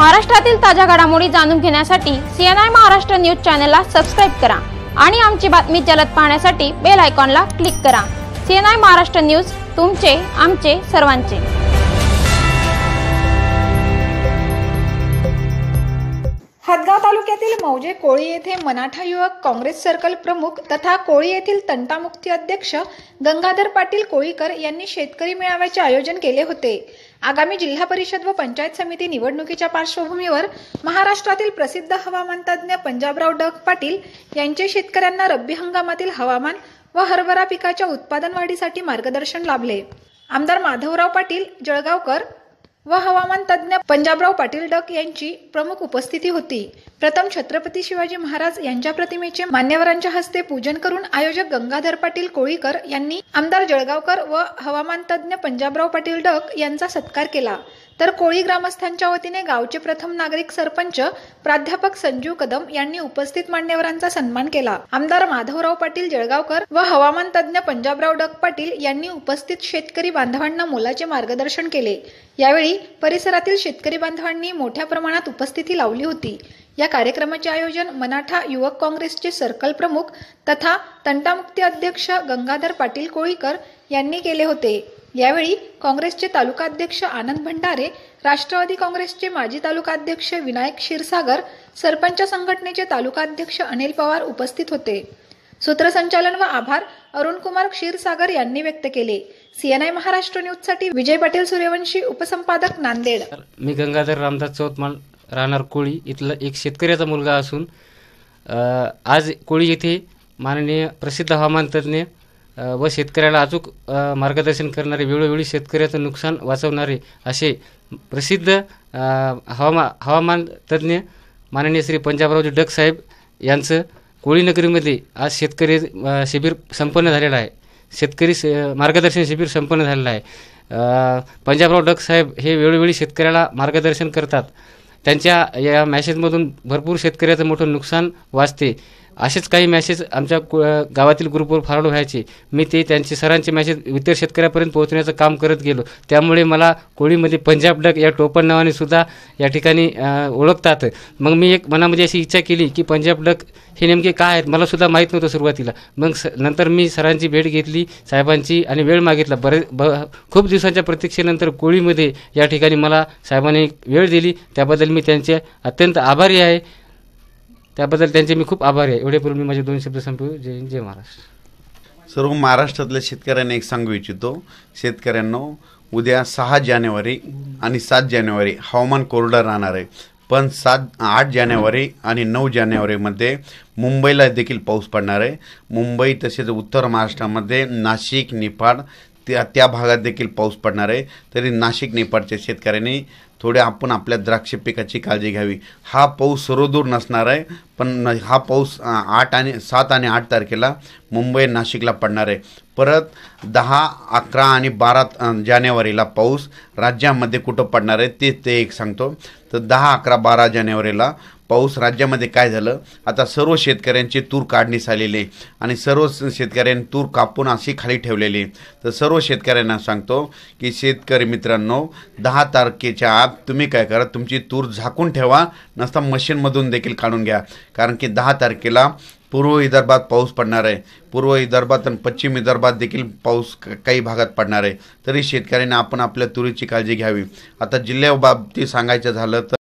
महाराष्ट्रातील ताज्या घडामोडी जाणून घेण्यासाठी सीएनआय महाराष्ट्र न्यूज चॅनलला सबस्क्राईब करा आणि आमची बातमी जलद पाहण्यासाठी बेल आयकॉनला क्लिक करा सीएनआय महाराष्ट्र न्यूज तुमचे आमचे सर्वांचे मौजे कोळी येथे मनाठा युवक काँग्रेस सर्कल प्रमुख तथा कोळी येथील तंटामुक्ती अध्यक्ष गंगाधर पाटील कोळीकर यांनी शेतकरी मेळाव्याचे आयोजन केले होते आगामी जिल्हा परिषद व पंचायत समिती निवडणुकीच्या पार्श्वभूमीवर महाराष्ट्रातील प्रसिद्ध हवामान तज्ज्ञ पंजाबराव डग पाटील यांचे शेतकऱ्यांना रब्बी हंगामातील हवामान व हरभरा पिकाच्या उत्पादन वाढीसाठी मार्गदर्शन लाभले आमदार माधवराव पाटील जळगावकर व हवामान तज्ज्ञ पंजाबराव पाटील डक यांची प्रमुख उपस्थिती होती प्रथम छत्रपती शिवाजी महाराज यांच्या प्रतिमेचे मान्यवरांच्या हस्ते पूजन करून आयोजक गंगाधर पाटील कोळीकर यांनी आमदार जळगावकर व हवामान तज्ज्ञ पंजाबराव पाटील डक यांचा सत्कार केला तर कोळी ग्रामस्थांच्या वतीने गावचे प्रथम नागरिक सरपंच प्राध्यापक संजीव कदम यांनी उपस्थित मान्यवरांचा सन्मान केला आमदार माधवराव पाटील जळगावकर व हवामान तज्ज्ञ पंजाबराव डग पाटील यांनी उपस्थित शेतकरी बांधवांना मोलाचे मार्गदर्शन केले यावेळी परिसरातील शेतकरी बांधवांनी मोठ्या प्रमाणात उपस्थिती लावली होती या कार्यक्रमाचे आयोजन मनाठा युवक काँग्रेसचे सर्कल प्रमुख तथा तंटामुक्ती अध्यक्ष गंगाधर पाटील कोळीकर यांनी केले होते यावेळी काँग्रेसचे तालुकाध्यक्ष आनंद भंडारे राष्ट्रवादी काँग्रेसचे माजी तालुकाध्यक्ष विनायक क्षीरसागर सरपंच संघटनेचे तालुकाध्यक्ष अनिल पवार उपस्थित होते सूत्रसंचालन व आभार अरुणकुमार क्षीरसागर यांनी व्यक्त केले सीएनआय महाराष्ट्र न्यूज साठी विजय पाटील सूर्यवंशी उपसंपादक नांदेड मी गंगाधर रामदास चौतमाल राहणार कोळी इथला एक शेतकऱ्याचा मुलगा असून आज कोळी येथे माननीय प्रसिद्ध हवामान तज्ज्ञ व शेतकऱ्याला अचूक मार्गदर्शन करणारे वेळोवेळी शेतकऱ्याचं नुकसान वाचवणारे असे प्रसिद्ध हवामा हवामान तज्ज्ञ माननीय श्री पंजाबराव डक साहेब यांचं कोळीनगरीमध्ये आज शेतकरी शिबिर संपन्न झालेलं आहे शेतकरी मार्गदर्शन शिबिर संपन्न झालेलं आहे पंजाबराव डक साहेब हे वेळोवेळी शेतकऱ्याला मार्गदर्शन करतात त्यांच्या या मॅसेजमधून भरपूर शेतकऱ्याचं मोठं नुकसान वाचते असेच काही मॅसेज आमच्या गावातील ग्रुपवर फॉरवर्ड व्हायचे मी ते त्यांचे सरांचे मॅसेज इतर शेतकऱ्यापर्यंत पोहोचण्याचं काम करत गेलो त्यामुळे मला कोळीमध्ये पंजाब डक या टोपण नावाने सुद्धा या ठिकाणी ओळखतात मग मी एक मनामध्ये अशी इच्छा केली की पंजाब डक हे नेमके काय आहेत मला सुद्धा माहीत नव्हतं सुरुवातीला मग स नंतर मी सरांची भेट घेतली साहेबांची आणि वेळ मागितला बरे ब खूप दिवसांच्या प्रतीक्षेनंतर कोळीमध्ये या ठिकाणी मला साहेबांनी वेळ दिली त्याबद्दल मी त्यांचे अत्यंत आभारी आहे त्याबद्दल त्यांचे मी खूप आभारी आहे एवढे पूर्वी मी माझे दोन शब्द संपू जय जय महाराष्ट्र सर्व महाराष्ट्रातल्या शेतकऱ्यांना एक सांगू इच्छितो शेतकऱ्यांना उद्या सहा जानेवारी आणि सात जानेवारी हवामान कोरडं राहणार आहे पण सात आठ जानेवारी आणि नऊ जानेवारीमध्ये मुंबईला देखील पाऊस पडणार आहे मुंबई तसेच उत्तर महाराष्ट्रामध्ये नाशिक निफाड त्या त्या भागात देखील पाऊस पडणार आहे तरी नाशिक नेपाळच्या शेतकऱ्यांनी थोडे आपण आपल्या द्राक्ष पिकाची काळजी घ्यावी हा पाऊस सरोदूर नसणार आहे पण हा पाऊस आठ आणि सात आणि आठ तारखेला मुंबई नाशिकला पडणार आहे परत दहा अकरा आणि बारा जानेवारीला पाऊस राज्यामध्ये कुठं पडणार आहे ते ते एक सांगतो तर दहा अकरा बारा जानेवारीला पाऊस राज्यामध्ये काय झालं आता सर्व शेतकऱ्यांची तूर काढणीस आलेली आणि सर्व शेतकऱ्यांनी तूर कापून अशी खाली ठेवलेली तर सर्व शेतकऱ्यांना सांगतो की शेतकरी मित्रांनो दहा तारखेच्या आत तुम्ही काय करा तुमची तूर झाकून ठेवा नसता मशीनमधून देखील काढून घ्या कारण की दहा तारखेला पूर्व विदर्भात पाऊस पडणार आहे पूर्व विदर्भात आणि पश्चिम विदर्भात देखील पाऊस काही भागात पडणार आहे तरी शेतकऱ्यांनी आपण आपल्या तुरीची काळजी घ्यावी आता जिल्ह्याबाबतीत सांगायचं झालं तर